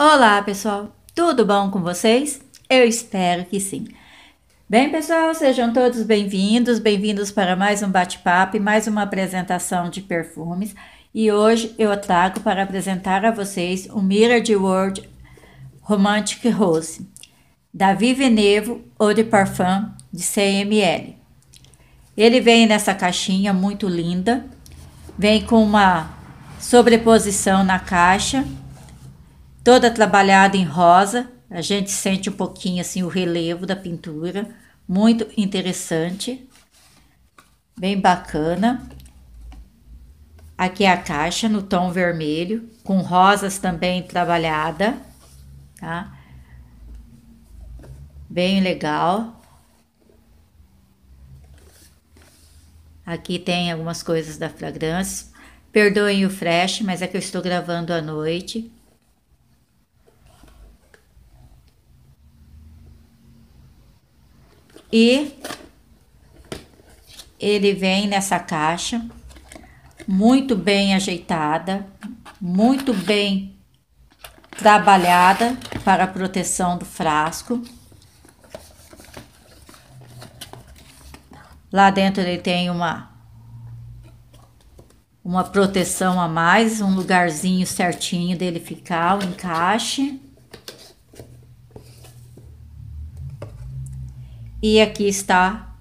Olá, pessoal. Tudo bom com vocês? Eu espero que sim. Bem, pessoal, sejam todos bem-vindos, bem-vindos para mais um bate-papo e mais uma apresentação de perfumes. E hoje eu trago para apresentar a vocês o Mirror de World Romantic Rose, da Vivenevo Eau de Parfum de CML. Ele vem nessa caixinha muito linda, vem com uma sobreposição na caixa toda trabalhada em rosa. A gente sente um pouquinho assim o relevo da pintura, muito interessante, bem bacana. Aqui é a caixa no tom vermelho, com rosas também trabalhada, tá? Bem legal. Aqui tem algumas coisas da fragrância. Perdoem o flash, mas é que eu estou gravando à noite. E ele vem nessa caixa, muito bem ajeitada, muito bem trabalhada para a proteção do frasco. Lá dentro ele tem uma uma proteção a mais, um lugarzinho certinho dele ficar, o encaixe. E aqui está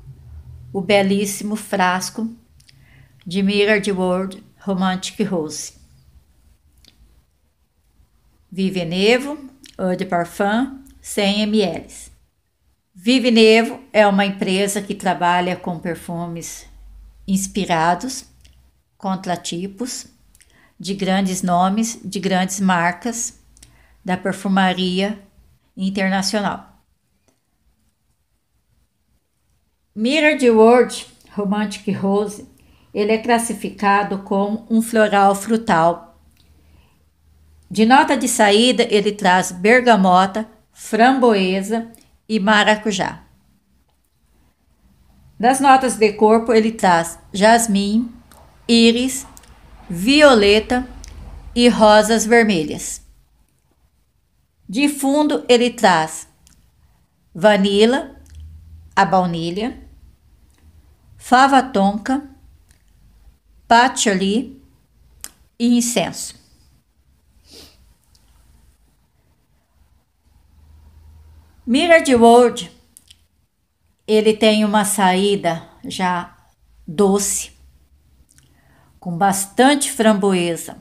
o belíssimo frasco de de World Romantic Rose. Vive Nevo, Eau de Parfum, 100 ml. Vive Nevo é uma empresa que trabalha com perfumes inspirados, contratipos, de grandes nomes, de grandes marcas da perfumaria internacional. Mirrored World, Romantic Rose, ele é classificado como um floral frutal. De nota de saída, ele traz bergamota, framboesa e maracujá. Das notas de corpo, ele traz jasmim, íris, violeta e rosas vermelhas. De fundo, ele traz vanila, a baunilha, fava tonka, patchouli e incenso. Mirage World, ele tem uma saída já doce, com bastante framboesa.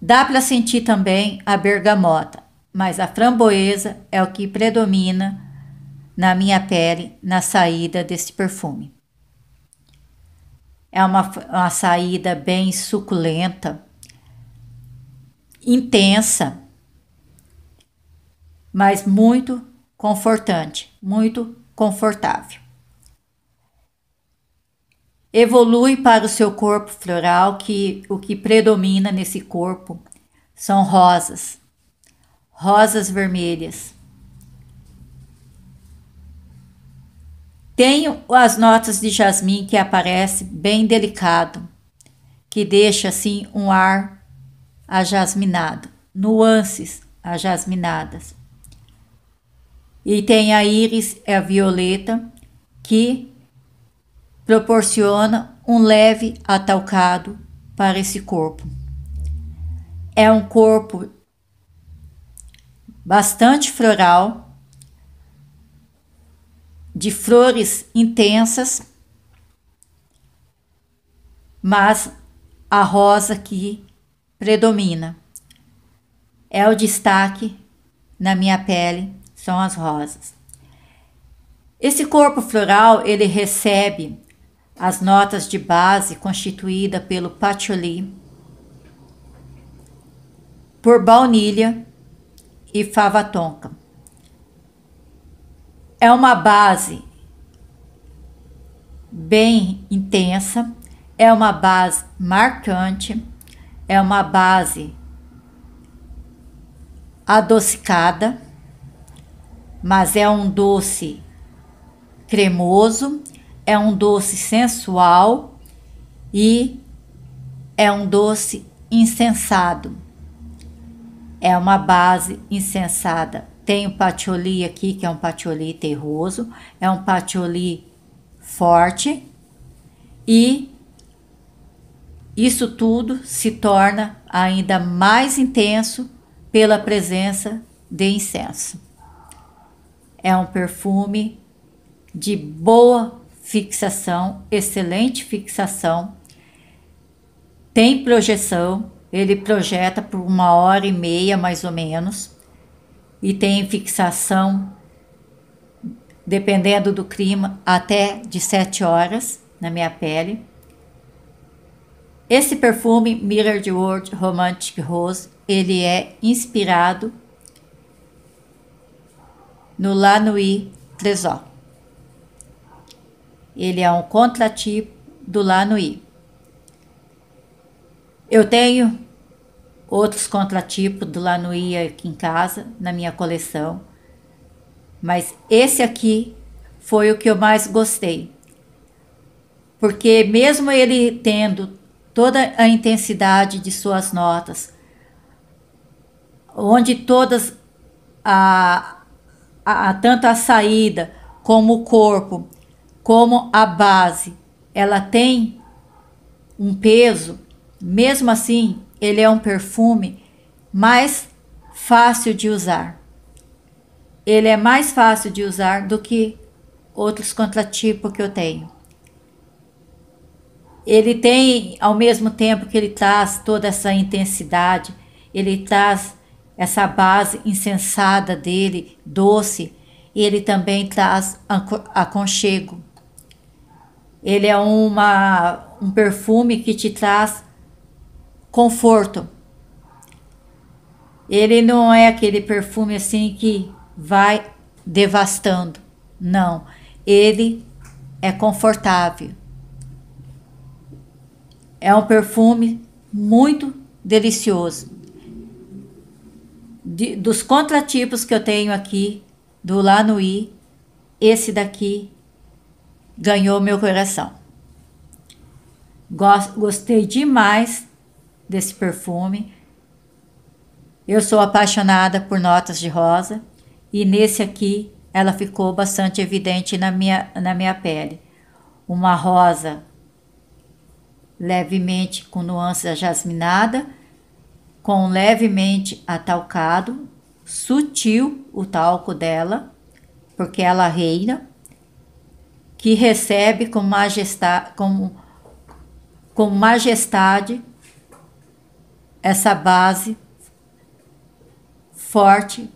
Dá para sentir também a bergamota, mas a framboesa é o que predomina na minha pele na saída deste perfume. É uma, uma saída bem suculenta, intensa, mas muito confortante, muito confortável. Evolui para o seu corpo floral, que o que predomina nesse corpo são rosas, rosas vermelhas Tenho as notas de jasmim que aparece bem delicado, que deixa assim um ar ajasminado, nuances ajasminadas. E tem a íris, é a violeta, que proporciona um leve atalcado para esse corpo. É um corpo bastante floral, de flores intensas, mas a rosa que predomina. É o destaque na minha pele, são as rosas. Esse corpo floral, ele recebe as notas de base constituída pelo patchouli, por baunilha e fava tonka é uma base bem intensa, é uma base marcante, é uma base adocicada, mas é um doce cremoso, é um doce sensual e é um doce insensado. É uma base insensada tem o patchouli aqui, que é um patchouli terroso, é um patchouli forte e isso tudo se torna ainda mais intenso pela presença de incenso. É um perfume de boa fixação, excelente fixação, tem projeção, ele projeta por uma hora e meia mais ou menos e tem fixação, dependendo do clima, até de 7 horas na minha pele. Esse perfume Mirrored World Romantic Rose, ele é inspirado no Lanui Tresor. Ele é um contratipo do Lanui. Eu tenho outros contratipos do Lanuia aqui em casa, na minha coleção. Mas esse aqui foi o que eu mais gostei. Porque mesmo ele tendo toda a intensidade de suas notas, onde todas a, a, tanto a saída como o corpo, como a base, ela tem um peso, mesmo assim, ele é um perfume mais fácil de usar. Ele é mais fácil de usar do que outros contratipos que eu tenho. Ele tem, ao mesmo tempo que ele traz toda essa intensidade, ele traz essa base insensada dele, doce, e ele também traz aconchego. Ele é uma, um perfume que te traz conforto. Ele não é aquele perfume assim que vai devastando. Não, ele é confortável. É um perfume muito delicioso. De, dos contratipos que eu tenho aqui do Lanui, esse daqui ganhou meu coração. Gostei demais desse perfume. Eu sou apaixonada por notas de rosa e nesse aqui ela ficou bastante evidente na minha, na minha pele. Uma rosa levemente com nuances jasminada, com levemente atalcado, sutil o talco dela, porque ela reina, que recebe com majestade, com, com majestade essa base forte,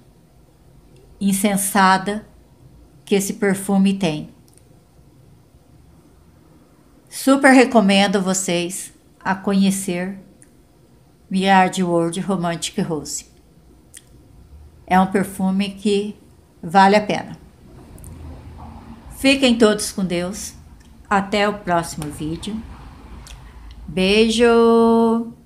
insensada que esse perfume tem. Super recomendo vocês a conhecer Mirage World Romantic Rose. É um perfume que vale a pena. Fiquem todos com Deus. Até o próximo vídeo. Beijo!